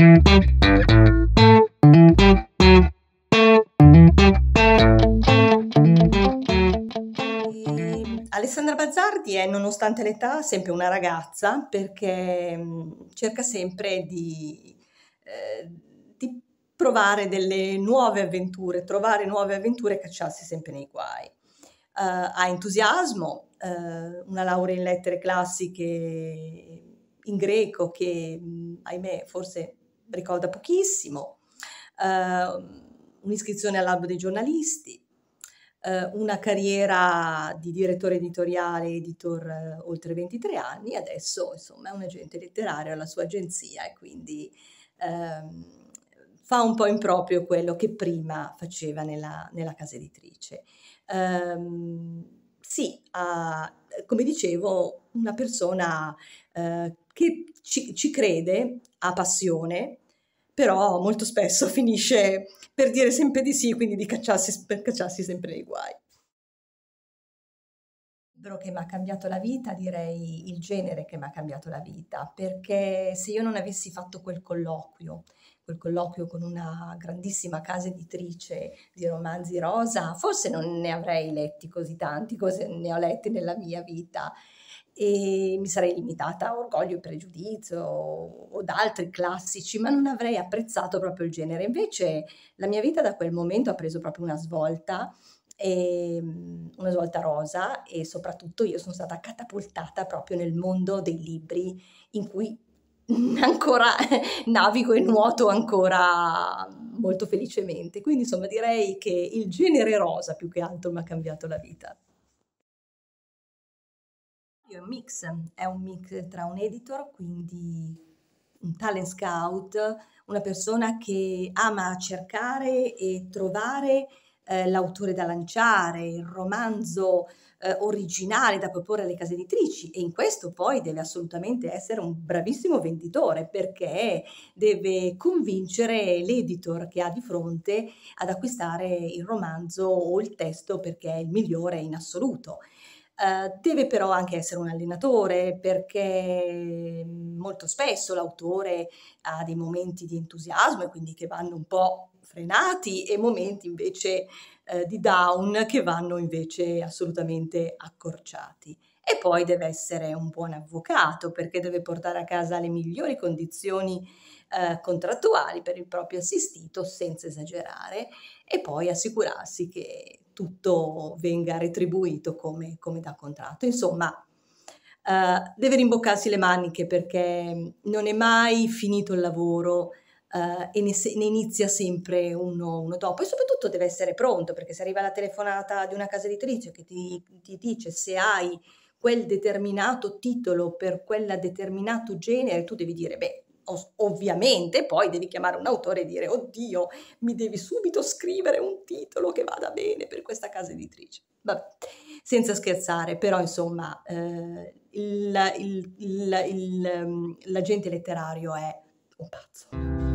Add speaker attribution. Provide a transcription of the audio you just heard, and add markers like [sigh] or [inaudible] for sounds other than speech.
Speaker 1: Ehm, Alessandra Bazzardi è, nonostante l'età, sempre una ragazza perché mm, cerca sempre di, eh, di provare delle nuove avventure, trovare nuove avventure e cacciarsi sempre nei guai. Uh, ha entusiasmo, uh, una laurea in lettere classiche in greco che, mm, ahimè, forse ricorda pochissimo, uh, un'iscrizione all'albo dei giornalisti, uh, una carriera di direttore editoriale, editor uh, oltre 23 anni, adesso insomma è un agente letterario alla sua agenzia e quindi ehm, fa un po' improprio quello che prima faceva nella, nella casa editrice. Um, sì, uh, come dicevo, una persona uh, che ci, ci crede, ha passione, però molto spesso [laughs] finisce per dire sempre di sì, quindi di cacciarsi, per cacciarsi sempre nei guai che mi ha cambiato la vita, direi il genere che mi ha cambiato la vita, perché se io non avessi fatto quel colloquio, quel colloquio con una grandissima casa editrice di romanzi rosa, forse non ne avrei letti così tanti, cose ne ho letti nella mia vita e mi sarei limitata a Orgoglio e Pregiudizio o ad altri classici, ma non avrei apprezzato proprio il genere. Invece la mia vita da quel momento ha preso proprio una svolta e ehm, una svolta rosa e soprattutto io sono stata catapultata proprio nel mondo dei libri in cui [laughs] ancora navigo e nuoto ancora molto felicemente. Quindi insomma direi che il genere rosa più che altro mi ha cambiato la vita. È un mix, è un mix tra un editor, quindi un talent scout, una persona che ama cercare e trovare eh, l'autore da lanciare, il romanzo eh, originale da proporre alle case editrici e in questo poi deve assolutamente essere un bravissimo venditore perché deve convincere l'editor che ha di fronte ad acquistare il romanzo o il testo perché è il migliore in assoluto. Eh, deve però anche essere un allenatore perché mm, molto spesso l'autore ha dei momenti di entusiasmo e quindi che vanno un po' frenati e momenti invece uh, di down che vanno invece assolutamente accorciati e poi deve essere un buon avvocato perché deve portare a casa le migliori condizioni eh, contrattuali per il proprio assistito senza esagerare e poi assicurarsi che tutto venga retribuito come, come da contratto. Insomma, eh, deve rimboccarsi le maniche perché non è mai finito il lavoro. Uh, e ne, se, ne, inizia sempre uno, uno, dopo e soprattutto deve essere pronto perché se arriva la telefonata di una casa editrice che ti, ti dice se hai quel determinato titolo per quel determinato genere, tu devi dire, beh, ovviamente poi devi chiamare un autore e dire, oddio, mi devi subito scrivere un titolo che vada bene per questa casa editrice. Vabbè, senza scherzare, però insomma, eh, il, il, il, ehm, l'agente letterario è un pazzo.